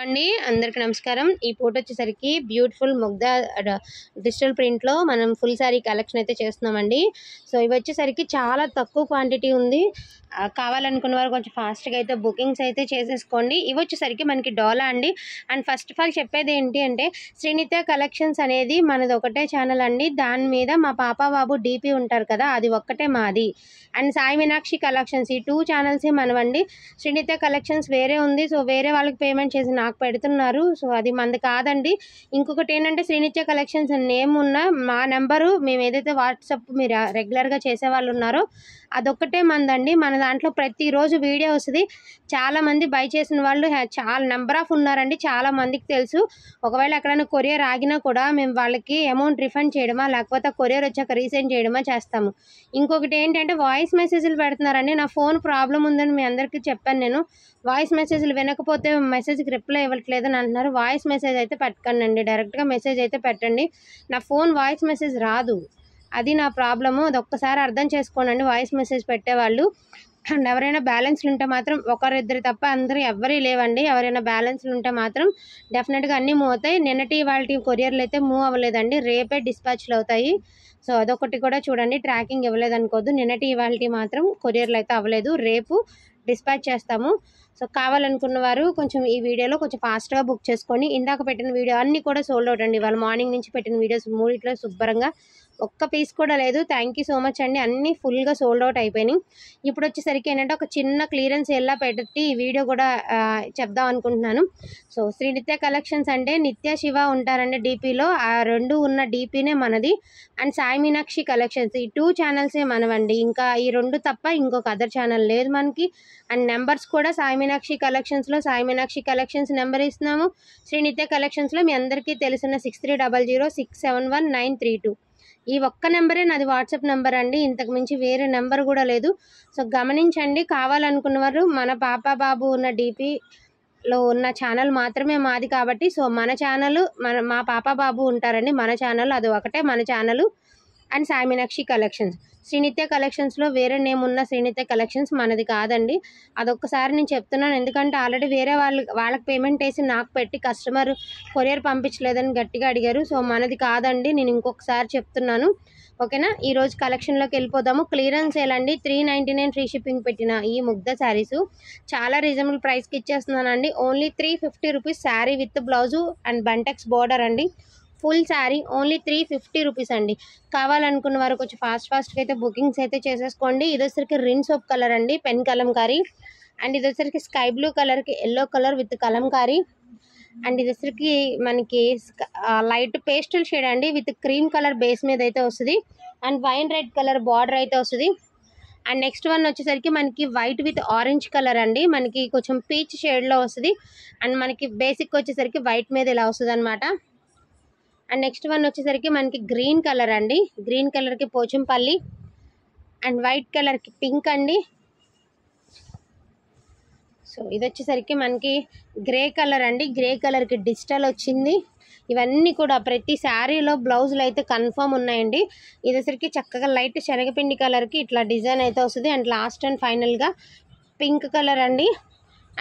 అండి అందరికి నమస్కారం ఈ ఫోటో వచ్చేసరికి బ్యూటిఫుల్ ముగ్ధ డిజిటల్ ప్రింట్లో మనం ఫుల్ శారీ కలెక్షన్ అయితే చేస్తున్నామండి సో ఇవి వచ్చేసరికి చాలా తక్కువ క్వాంటిటీ ఉంది కావాలనుకున్న వారు కొంచెం ఫాస్ట్గా అయితే బుకింగ్స్ అయితే చేసేసుకోండి ఇవి వచ్చేసరికి మనకి డోలా అండి అండ్ ఫస్ట్ ఆఫ్ ఆల్ చెప్పేది ఏంటి అంటే శ్రీనిత కలెక్షన్స్ అనేది మనది ఒకటే ఛానల్ అండి దాని మీద మా పాప బాబు డీపీ ఉంటారు కదా అది ఒక్కటే మాది అండ్ సాయి మీనాక్షి కలెక్షన్స్ ఈ టూ ఛానల్సే మనవండి శ్రీనిత కలెక్షన్స్ వేరే ఉంది సో వేరే వాళ్ళకి పేమెంట్ చేసిన నాకు పెడుతున్నారు సో అది మంది కాదండి ఇంకొకటి ఏంటంటే శ్రీనిత్య కలెక్షన్స్ నేమ్ ఉన్న మా నెంబరు మేము ఏదైతే వాట్సాప్ మీరు రెగ్యులర్గా చేసేవాళ్ళు ఉన్నారో అదొక్కటే మందండి మన దాంట్లో ప్రతిరోజు వీడియో వస్తుంది చాలామంది బై చేసిన వాళ్ళు చాలా నెంబర్ ఆఫ్ ఉన్నారండి చాలా మందికి తెలుసు ఒకవేళ ఎక్కడైనా కొరియర్ ఆగినా కూడా మేము వాళ్ళకి అమౌంట్ రిఫండ్ చేయడమా లేకపోతే కొరియర్ వచ్చాక రీసెండ్ చేయడమా చేస్తాము ఇంకొకటి ఏంటంటే వాయిస్ మెసేజ్లు పెడుతున్నారండి నా ఫోన్ ప్రాబ్లం ఉందని మీ అందరికీ చెప్పాను నేను వాయిస్ మెసేజ్లు వినకపోతే మెసేజ్కి రిప్లై రిప్లై ఇవ్వట్లేదు అని అంటున్నారు వాయిస్ మెసేజ్ అయితే పెట్టకండి డైరెక్ట్గా మెసేజ్ అయితే పెట్టండి నా ఫోన్ వాయిస్ మెసేజ్ రాదు అది నా ప్రాబ్లము అది ఒక్కసారి అర్థం చేసుకోనండి వాయిస్ మెసేజ్ పెట్టేవాళ్ళు అండ్ ఎవరైనా బ్యాలెన్స్లు ఉంటే మాత్రం ఒకరిద్దరు తప్ప అందరూ ఎవరు లేవండి ఎవరైనా బ్యాలెన్స్లు ఉంటే మాత్రం డెఫినెట్గా అన్నీ మూవ్ అవుతాయి నిన్నటి వాళ్ళ కొరియర్లు అయితే మూవ్ అవ్వలేదండి రేపే డిస్పాచ్లు అవుతాయి సో అదొకటి కూడా చూడండి ట్రాకింగ్ ఇవ్వలేదు అనుకోవద్దు నిన్నటి ఇవాళ మాత్రం కొరియర్లు అయితే అవ్వలేదు రేపు డిస్పాచ్ చేస్తాము సో కావాలనుకున్న వారు కొంచెం ఈ వీడియోలో కొంచెం ఫాస్ట్గా బుక్ చేసుకొని ఇందాక పెట్టిన వీడియో అన్నీ కూడా సోల్డ్ అవుట్ అండి ఇవాళ మార్నింగ్ నుంచి పెట్టిన వీడియోస్ మూడిట్లో శుభ్రంగా ఒక్క పీస్ కూడా లేదు థ్యాంక్ యూ సో మచ్ అండి అన్నీ ఫుల్గా సోల్డ్ అవుట్ అయిపోయినాయి ఇప్పుడు వచ్చేసరికి ఏంటంటే ఒక చిన్న క్లియరెన్స్ ఎలా పెట్టి ఈ వీడియో కూడా చెప్దాం అనుకుంటున్నాను సో శ్రీ నిత్య కలెక్షన్స్ అంటే నిత్య శివ ఉంటారండి డీపీలో ఆ రెండు ఉన్న డీపీనే మనది అండ్ సాయి మీనాక్షి కలెక్షన్స్ ఈ టూ ఛానల్సే మనవండి ఇంకా ఈ రెండు తప్ప ఇంకొక అదర్ ఛానల్ లేదు మనకి అండ్ నెంబర్స్ కూడా సాయి మీనాక్షి కలెక్షన్స్లో సాయి మీనాక్షి కలెక్షన్స్ నెంబర్ ఇస్తున్నాము శ్రీనిత్య కలెక్షన్స్లో మీ అందరికీ తెలిసిన six three double zero six seven one nine three two ఈ ఒక్క నెంబరే నాది వాట్సాప్ నెంబర్ అండి ఇంతకు మించి వేరే నెంబర్ కూడా లేదు సో గమనించండి కావాలనుకున్న వారు మన పాప బాబు ఉన్న డీపీలో ఉన్న ఛానల్ మాత్రమే మాది కాబట్టి సో మన ఛానల్ మన మా పాప బాబు ఉంటారండి మన ఛానల్ అది ఒకటే మన channel and Sai Meenakshi collections Srinithya కలెక్షన్స్లో వేరే నేమ్ ఉన్న శ్రీనిత్య కలెక్షన్స్ మనది కాదండి అదొక్కసారి నేను చెప్తున్నాను ఎందుకంటే ఆల్రెడీ వేరే వాళ్ళు వాళ్ళకి పేమెంట్ వేసి నాకు పెట్టి కస్టమర్ కొరియర్ పంపించలేదని గట్టిగా అడిగారు సో మనది కాదండి నేను ఇంకొకసారి చెప్తున్నాను ఓకేనా ఈరోజు కలెక్షన్లోకి వెళ్ళిపోదాము క్లియరెన్స్ అండి three ninety nine free shipping పెట్టిన ఈ ముగ్ధ శారీస్ చాలా రీజనబుల్ ప్రైస్కి ఇచ్చేస్తున్నానండి only three fifty rupees sari with blouse and బంటెక్స్ బార్డర్ అండి full sari only three fifty rupees అండి కావాలనుకున్న వారు కొంచెం ఫాస్ట్ ఫాస్ట్గా అయితే బుకింగ్స్ అయితే చేసేసుకోండి ఇది వచ్చరికి రిన్ సోప్ కలర్ అండి పెన్ కలంకారీ అండ్ ఇది వచ్చేసరికి స్కై బ్లూ కలర్కి yellow colour with kalamkari and ఇది వచ్చరికి మనకి లైట్ పేస్టల్ షేడ్ అండి విత్ క్రీమ్ కలర్ బేస్ మీద అయితే వస్తుంది and wine red colour border అయితే వస్తుంది అండ్ నెక్స్ట్ వన్ వచ్చేసరికి మనకి వైట్ విత్ ఆరెంజ్ కలర్ అండి మనకి కొంచెం పీచ్ షేడ్లో వస్తుంది అండ్ మనకి బేసిక్ వచ్చేసరికి వైట్ మీద ఇలా వస్తుంది అనమాట అండ్ నెక్స్ట్ వన్ వచ్చేసరికి మనకి గ్రీన్ కలర్ అండి గ్రీన్ కలర్కి పోచంపల్లి అండ్ వైట్ కలర్కి పింక్ అండి సో ఇది వచ్చేసరికి మనకి గ్రే కలర్ అండి గ్రే కలర్కి డిజిటల్ వచ్చింది ఇవన్నీ కూడా ప్రతి శారీలో బ్లౌజులు అయితే కన్ఫామ్ ఉన్నాయండి ఇదేసరికి చక్కగా లైట్ శనగపిండి కలర్కి ఇట్లా డిజైన్ అయితే వస్తుంది అండ్ లాస్ట్ అండ్ ఫైనల్గా పింక్ కలర్ అండి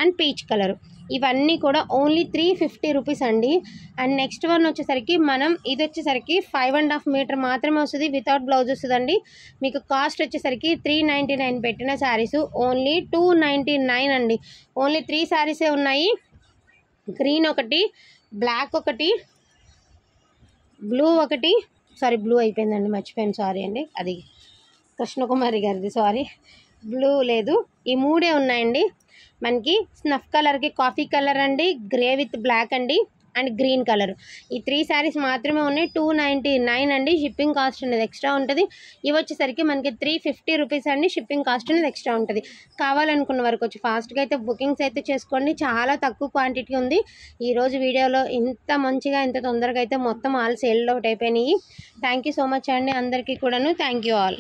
అండ్ పీచ్ కలర్ ఇవన్నీ కూడా ఓన్లీ త్రీ ఫిఫ్టీ రూపీస్ అండి అండ్ నెక్స్ట్ వన్ వచ్చేసరికి మనం ఇది వచ్చేసరికి ఫైవ్ అండ్ హాఫ్ మీటర్ మాత్రమే వస్తుంది వితౌట్ బ్లౌజ్ వస్తుందండి మీకు కాస్ట్ వచ్చేసరికి త్రీ నైంటీ నైన్ పెట్టిన saris only two ninety nine అండి ఓన్లీ త్రీ శారీసే ఉన్నాయి గ్రీన్ ఒకటి బ్లాక్ ఒకటి బ్లూ ఒకటి సారీ బ్లూ అయిపోయిందండి మర్చిపోయాను సారీ అండి అది కృష్ణకుమారి గారిది సారీ బ్లూ లేదు ఈ మూడే ఉన్నాయండి మనకి స్నఫ్ కలర్కి కాఫీ కలర్ అండి గ్రే విత్ బ్లాక్ అండి అండ్ గ్రీన్ కలర్ ఈ త్రీ శారీస్ మాత్రమే ఉన్నాయి టూ నైంటీ నైన్ అండి షిప్పింగ్ కాస్ట్ అనేది ఎక్స్ట్రా ఉంటుంది ఇవి వచ్చేసరికి మనకి త్రీ ఫిఫ్టీ రూపీస్ అండి షిప్పింగ్ కాస్ట్ అనేది ఎక్స్ట్రా ఉంటుంది కావాలనుకున్న వరకు వచ్చి ఫాస్ట్గా అయితే బుకింగ్స్ అయితే చేసుకోండి చాలా తక్కువ క్వాంటిటీ ఉంది ఈరోజు వీడియోలో ఇంత మంచిగా ఇంత తొందరగా అయితే మొత్తం ఆల్ సేల్లో ఒకటి అయిపోయినాయి థ్యాంక్ సో మచ్ అండి అందరికీ కూడాను థ్యాంక్ ఆల్